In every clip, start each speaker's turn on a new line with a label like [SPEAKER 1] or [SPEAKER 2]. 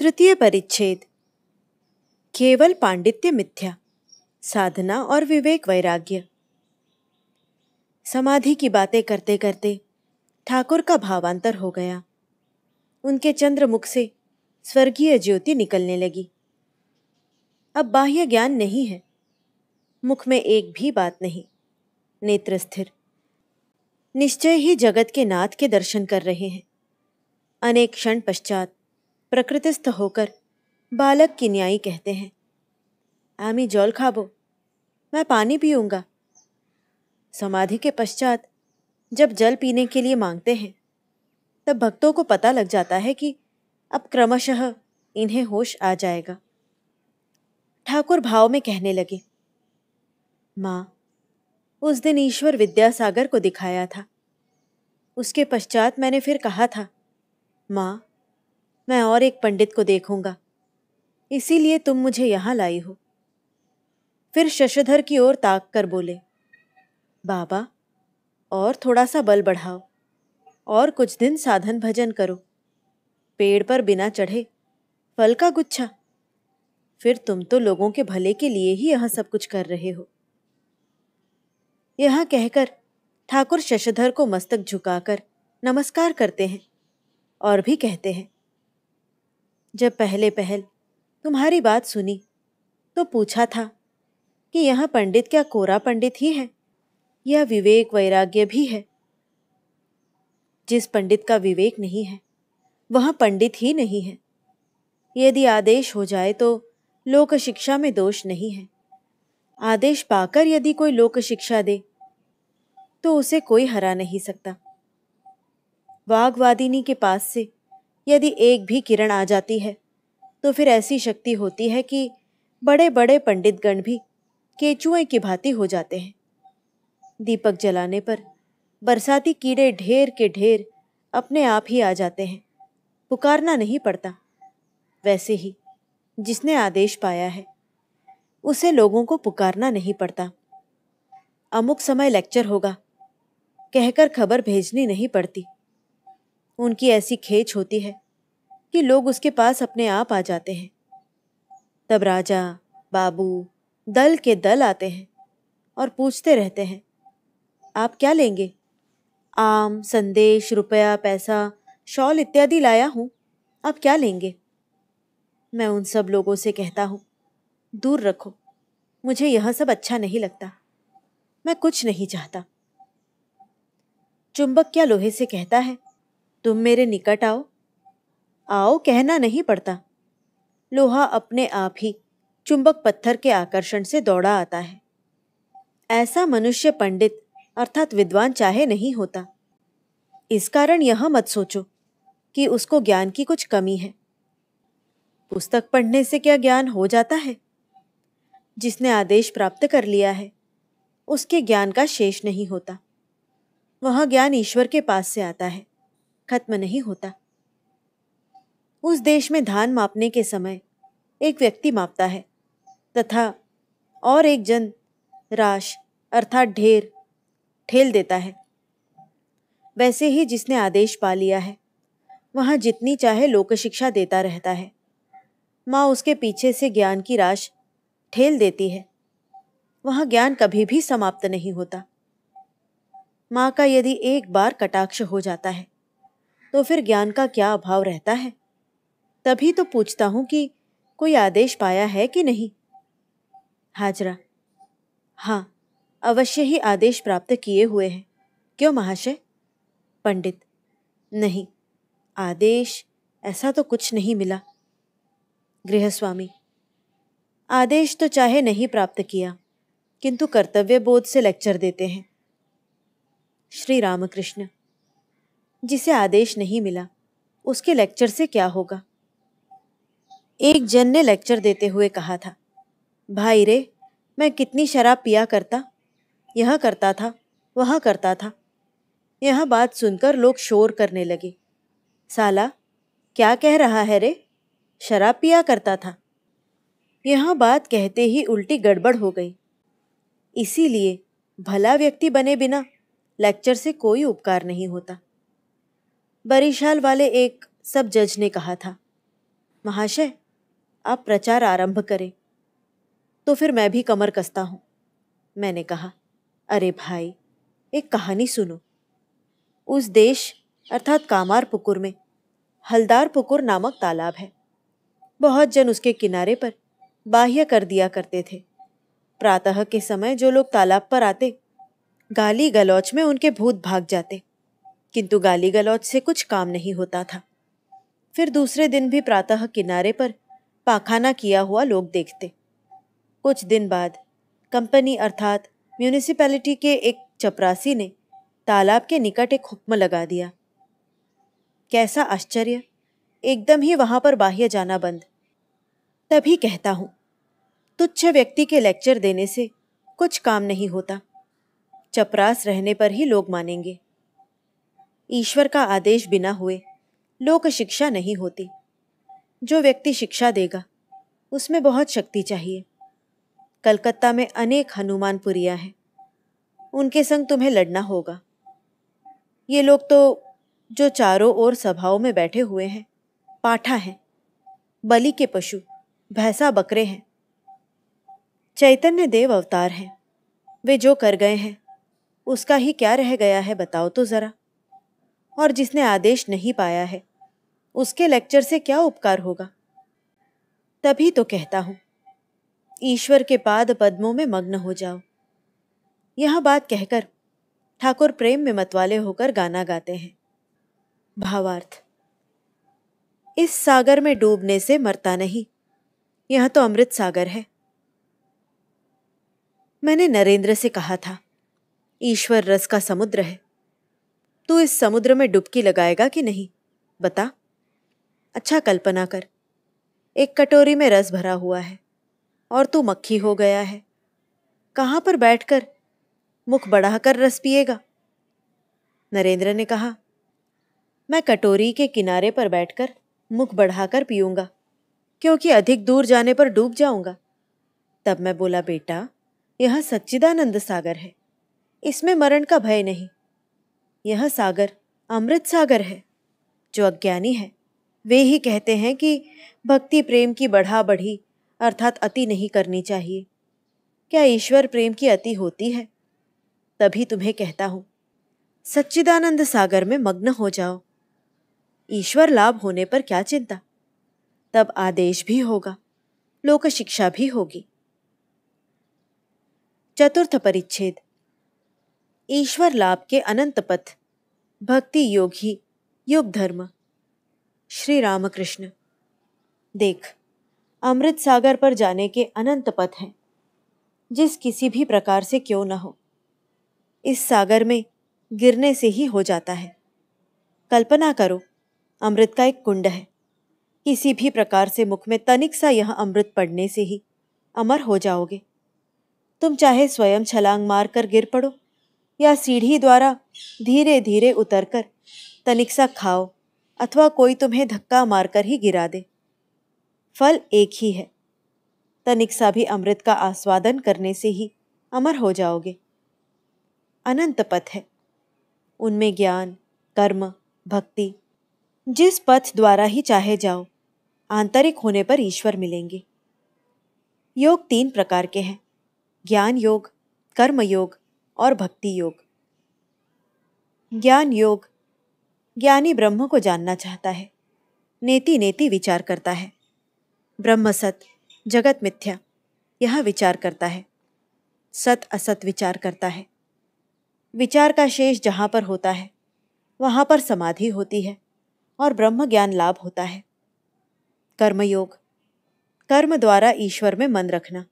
[SPEAKER 1] तृतीय परिच्छेद केवल पांडित्य मिथ्या साधना और विवेक वैराग्य समाधि की बातें करते करते ठाकुर का भावांतर हो गया उनके चंद्रमुख से स्वर्गीय ज्योति निकलने लगी अब बाह्य ज्ञान नहीं है मुख में एक भी बात नहीं नेत्र स्थिर निश्चय ही जगत के नाथ के दर्शन कर रहे हैं अनेक क्षण पश्चात प्रकृतिस्थ होकर बालक की न्यायी कहते हैं आमी जल खाबो मैं पानी पीऊंगा समाधि के पश्चात जब जल पीने के लिए मांगते हैं तब भक्तों को पता लग जाता है कि अब क्रमशः इन्हें होश आ जाएगा ठाकुर भाव में कहने लगे माँ उस दिन ईश्वर विद्यासागर को दिखाया था उसके पश्चात मैंने फिर कहा था माँ मैं और एक पंडित को देखूंगा इसीलिए तुम मुझे यहां लाई हो फिर शशधर की ओर ताक कर बोले बाबा और थोड़ा सा बल बढ़ाओ और कुछ दिन साधन भजन करो पेड़ पर बिना चढ़े फल का गुच्छा फिर तुम तो लोगों के भले के लिए ही यहां सब कुछ कर रहे हो यह कहकर ठाकुर शशधर को मस्तक झुकाकर नमस्कार करते हैं और भी कहते हैं जब पहले पहल तुम्हारी बात सुनी तो पूछा था कि यह पंडित क्या कोरा पंडित ही है यह विवेक वैराग्य भी है जिस पंडित का विवेक नहीं है वह पंडित ही नहीं है यदि आदेश हो जाए तो लोक शिक्षा में दोष नहीं है आदेश पाकर यदि कोई लोक शिक्षा दे तो उसे कोई हरा नहीं सकता वाघवादिनी के पास से यदि एक भी किरण आ जाती है तो फिर ऐसी शक्ति होती है कि बड़े बड़े पंडितगण भी केचुए की भांति हो जाते हैं दीपक जलाने पर बरसाती कीड़े ढेर के ढेर अपने आप ही आ जाते हैं पुकारना नहीं पड़ता वैसे ही जिसने आदेश पाया है उसे लोगों को पुकारना नहीं पड़ता अमुक समय लेक्चर होगा कहकर खबर भेजनी नहीं पड़ती उनकी ऐसी खेच होती है कि लोग उसके पास अपने आप आ जाते हैं तब राजा बाबू दल के दल आते हैं और पूछते रहते हैं आप क्या लेंगे आम संदेश रुपया पैसा शॉल इत्यादि लाया हूँ आप क्या लेंगे मैं उन सब लोगों से कहता हूँ दूर रखो मुझे यह सब अच्छा नहीं लगता मैं कुछ नहीं चाहता चुंबक क्या लोहे से कहता है तुम मेरे निकट आओ आओ कहना नहीं पड़ता लोहा अपने आप ही चुंबक पत्थर के आकर्षण से दौड़ा आता है ऐसा मनुष्य पंडित अर्थात विद्वान चाहे नहीं होता इस कारण यह मत सोचो कि उसको ज्ञान की कुछ कमी है पुस्तक पढ़ने से क्या ज्ञान हो जाता है जिसने आदेश प्राप्त कर लिया है उसके ज्ञान का शेष नहीं होता वह ज्ञान ईश्वर के पास से आता है खत्म नहीं होता उस देश में धान मापने के समय एक व्यक्ति मापता है तथा और एक जन राश अर्थात ढेर ठेल देता है वैसे ही जिसने आदेश पा लिया है वहाँ जितनी चाहे लोक शिक्षा देता रहता है माँ उसके पीछे से ज्ञान की राश ठेल देती है वहाँ ज्ञान कभी भी समाप्त नहीं होता माँ का यदि एक बार कटाक्ष हो जाता है तो फिर ज्ञान का क्या अभाव रहता है तभी तो पूछता हूं कि कोई आदेश पाया है कि नहीं हाजरा हाँ अवश्य ही आदेश प्राप्त किए हुए हैं क्यों महाशय पंडित नहीं आदेश ऐसा तो कुछ नहीं मिला गृहस्वामी आदेश तो चाहे नहीं प्राप्त किया किंतु कर्तव्य बोध से लेक्चर देते हैं श्री रामकृष्ण जिसे आदेश नहीं मिला उसके लेक्चर से क्या होगा एक जन ने लेक्चर देते हुए कहा था भाई रे मैं कितनी शराब पिया करता यह करता था वह करता था यह बात सुनकर लोग शोर करने लगे साला क्या कह रहा है रे शराब पिया करता था यह बात कहते ही उल्टी गड़बड़ हो गई इसीलिए भला व्यक्ति बने बिना लेक्चर से कोई उपकार नहीं होता बरिशाल वाले एक सब जज ने कहा था महाशय आप प्रचार आरंभ करें तो फिर मैं भी कमर कसता हूं मैंने कहा अरे भाई एक कहानी सुनो उस देश अर्थात कामार पुकुर में हलदार पुकुर नामक तालाब है बहुत जन उसके किनारे पर बाह्य कर दिया करते थे प्रातः के समय जो लोग तालाब पर आते गाली गलौच में उनके भूत भाग जाते किंतु गाली गलौज से कुछ काम नहीं होता था फिर दूसरे दिन भी प्रातः किनारे पर पाखाना किया हुआ लोग देखते कुछ दिन बाद कंपनी अर्थात म्यूनिसिपैलिटी के एक चपरासी ने तालाब के निकट एक हुक्म लगा दिया कैसा आश्चर्य एकदम ही वहां पर बाह्य जाना बंद तभी कहता हूं तुच्छ व्यक्ति के लेक्चर देने से कुछ काम नहीं होता चपरास रहने पर ही लोग मानेंगे ईश्वर का आदेश बिना हुए लोक शिक्षा नहीं होती जो व्यक्ति शिक्षा देगा उसमें बहुत शक्ति चाहिए कलकत्ता में अनेक हनुमानपुरिया हैं उनके संग तुम्हें लड़ना होगा ये लोग तो जो चारों ओर सभाओं में बैठे हुए हैं पाठा हैं बलि के पशु भैंसा बकरे हैं चैतन्य देव अवतार हैं वे जो कर गए हैं उसका ही क्या रह गया है बताओ तो ज़रा और जिसने आदेश नहीं पाया है उसके लेक्चर से क्या उपकार होगा तभी तो कहता हूं ईश्वर के पाद पद्मों में मग्न हो जाओ यह बात कहकर ठाकुर प्रेम में मतवाले होकर गाना गाते हैं भावार्थ इस सागर में डूबने से मरता नहीं यह तो अमृत सागर है मैंने नरेंद्र से कहा था ईश्वर रस का समुद्र है तू इस समुद्र में डुबकी लगाएगा कि नहीं बता अच्छा कल्पना कर एक कटोरी में रस भरा हुआ है और तू मक्खी हो गया है कहाँ पर बैठकर मुख बढ़ाकर रस पिएगा नरेंद्र ने कहा मैं कटोरी के किनारे पर बैठकर मुख बढ़ाकर पीऊंगा क्योंकि अधिक दूर जाने पर डूब जाऊंगा तब मैं बोला बेटा यह सच्चिदानंद सागर है इसमें मरण का भय नहीं यह सागर अमृत सागर है जो अज्ञानी है वे ही कहते हैं कि भक्ति प्रेम की बढ़ा बढ़ी अर्थात अति नहीं करनी चाहिए क्या ईश्वर प्रेम की अति होती है तभी तुम्हें कहता हूँ सच्चिदानंद सागर में मग्न हो जाओ ईश्वर लाभ होने पर क्या चिंता तब आदेश भी होगा लोक शिक्षा भी होगी चतुर्थ परिच्छेद ईश्वर लाभ के अनंत पथ भक्ति योग ही योग धर्म श्री रामकृष्ण देख अमृत सागर पर जाने के अनंत पथ हैं जिस किसी भी प्रकार से क्यों न हो इस सागर में गिरने से ही हो जाता है कल्पना करो अमृत का एक कुंड है किसी भी प्रकार से मुख में तनिक सा यह अमृत पड़ने से ही अमर हो जाओगे तुम चाहे स्वयं छलांग मार कर गिर पड़ो या सीढ़ी द्वारा धीरे धीरे उतरकर तनिक सा खाओ अथवा कोई तुम्हें धक्का मारकर ही गिरा दे फल एक ही है तनिक सा भी अमृत का आस्वादन करने से ही अमर हो जाओगे अनंत पथ है उनमें ज्ञान कर्म भक्ति जिस पथ द्वारा ही चाहे जाओ आंतरिक होने पर ईश्वर मिलेंगे योग तीन प्रकार के हैं ज्ञान योग कर्म योग और भक्ति योग ज्ञान योग ज्ञानी ब्रह्म को जानना चाहता है नेति नेति विचार करता है ब्रह्म सत जगत मिथ्या यह विचार करता है सत असत विचार करता है विचार का शेष जहाँ पर होता है वहाँ पर समाधि होती है और ब्रह्म ज्ञान लाभ होता है कर्मयोग कर्म द्वारा ईश्वर में मन रखना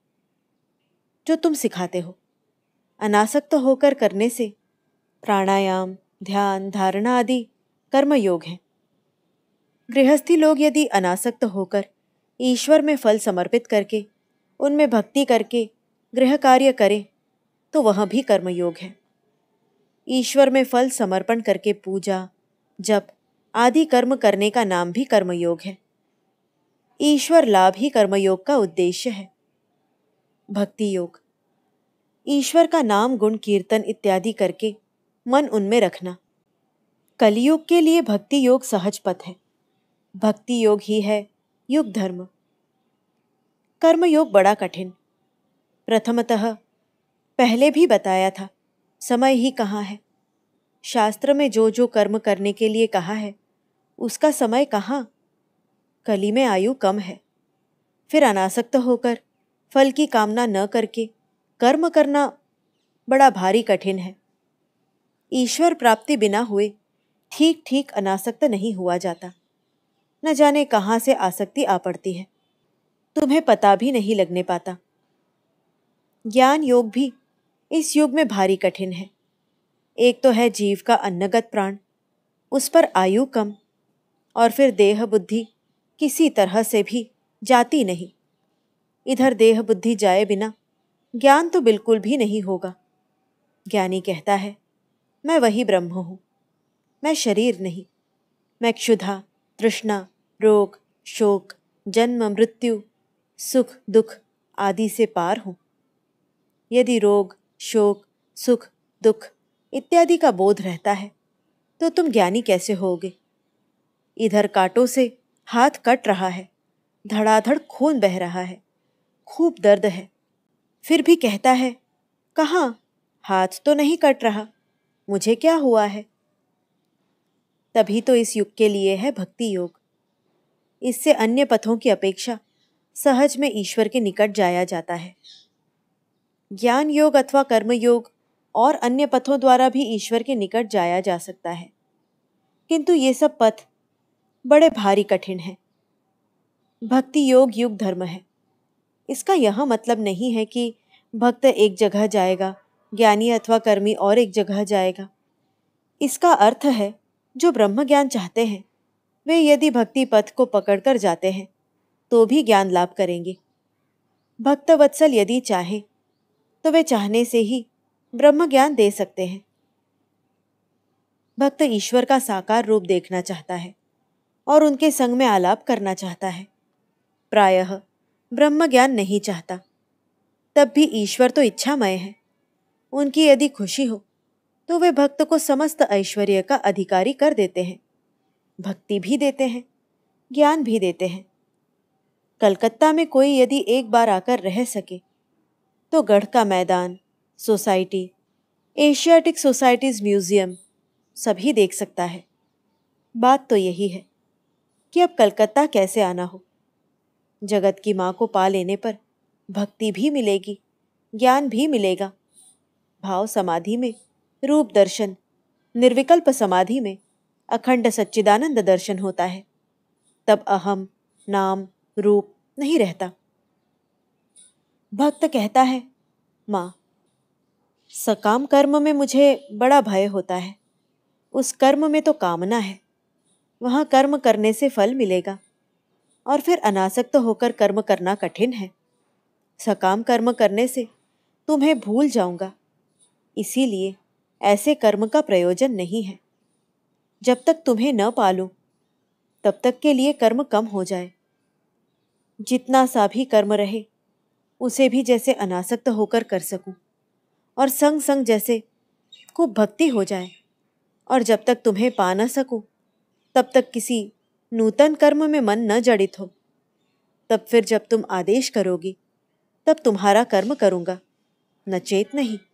[SPEAKER 1] जो तुम सिखाते हो अनासक्त होकर करने से प्राणायाम ध्यान धारणा आदि कर्मयोग हैं गृहस्थी लोग यदि अनासक्त होकर ईश्वर में फल समर्पित करके उनमें भक्ति करके गृह कार्य करें तो वह भी कर्मयोग है ईश्वर में फल समर्पण करके पूजा जप आदि कर्म करने का नाम भी कर्मयोग है ईश्वर लाभ ही कर्मयोग का उद्देश्य है भक्ति योग ईश्वर का नाम गुण कीर्तन इत्यादि करके मन उनमें रखना कलयुग के लिए भक्ति योग सहज पथ है भक्ति योग ही है युग धर्म कर्म योग बड़ा कठिन प्रथमतः पहले भी बताया था समय ही कहाँ है शास्त्र में जो जो कर्म करने के लिए कहा है उसका समय कहाँ कली में आयु कम है फिर अनासक्त होकर फल की कामना न करके कर्म करना बड़ा भारी कठिन है ईश्वर प्राप्ति बिना हुए ठीक ठीक अनासक्त नहीं हुआ जाता न जाने कहाँ से आसक्ति आ पड़ती है तुम्हें पता भी नहीं लगने पाता ज्ञान योग भी इस युग में भारी कठिन है एक तो है जीव का अन्नगत प्राण उस पर आयु कम और फिर देह बुद्धि किसी तरह से भी जाती नहीं इधर देह बुद्धि जाए बिना ज्ञान तो बिल्कुल भी नहीं होगा ज्ञानी कहता है मैं वही ब्रह्म हूँ मैं शरीर नहीं मैं क्षुधा तृष्णा रोग शोक जन्म मृत्यु सुख दुख आदि से पार हूँ यदि रोग शोक सुख दुख इत्यादि का बोध रहता है तो तुम ज्ञानी कैसे होगे इधर कांटों से हाथ कट रहा है धड़ाधड़ खून बह रहा है खूब दर्द है फिर भी कहता है कहाँ हाथ तो नहीं कट रहा मुझे क्या हुआ है तभी तो इस युग के लिए है भक्ति योग इससे अन्य पथों की अपेक्षा सहज में ईश्वर के निकट जाया जाता है ज्ञान योग अथवा कर्म योग और अन्य पथों द्वारा भी ईश्वर के निकट जाया जा सकता है किंतु ये सब पथ बड़े भारी कठिन हैं भक्ति योग युग धर्म है इसका यह मतलब नहीं है कि भक्त एक जगह जाएगा ज्ञानी अथवा कर्मी और एक जगह जाएगा इसका अर्थ है जो ब्रह्म ज्ञान चाहते हैं वे यदि भक्ति पथ को पकड़कर जाते हैं तो भी ज्ञान लाभ करेंगे भक्त वत्सल यदि चाहे तो वे चाहने से ही ब्रह्म ज्ञान दे सकते हैं भक्त ईश्वर का साकार रूप देखना चाहता है और उनके संग में आलाप करना चाहता है प्रायः ब्रह्म ज्ञान नहीं चाहता तब भी ईश्वर तो इच्छामय है उनकी यदि खुशी हो तो वे भक्त को समस्त ऐश्वर्य का अधिकारी कर देते हैं भक्ति भी देते हैं ज्ञान भी देते हैं कलकत्ता में कोई यदि एक बार आकर रह सके तो गढ़ का मैदान सोसाइटी एशियाटिक सोसाइटीज़ म्यूज़ियम सभी देख सकता है बात तो यही है कि अब कलकत्ता कैसे आना हो जगत की माँ को पा लेने पर भक्ति भी मिलेगी ज्ञान भी मिलेगा भाव समाधि में रूप दर्शन निर्विकल्प समाधि में अखंड सच्चिदानंद दर्शन होता है तब अहम नाम रूप नहीं रहता भक्त कहता है माँ सकाम कर्म में मुझे बड़ा भय होता है उस कर्म में तो कामना है वहाँ कर्म करने से फल मिलेगा और फिर अनासक्त तो होकर कर्म करना कठिन है सकाम कर्म करने से तुम्हें भूल जाऊंगा इसीलिए ऐसे कर्म का प्रयोजन नहीं है जब तक तुम्हें न पालूं तब तक के लिए कर्म कम हो जाए जितना सा भी कर्म रहे उसे भी जैसे अनासक्त होकर कर सकूं और संग संग जैसे खूब भक्ति हो जाए और जब तक तुम्हें पा न सकूं तब तक किसी नूतन कर्म में मन न जड़ित हो तब फिर जब तुम आदेश करोगी तब तुम्हारा कर्म करूंगा नचेत नहीं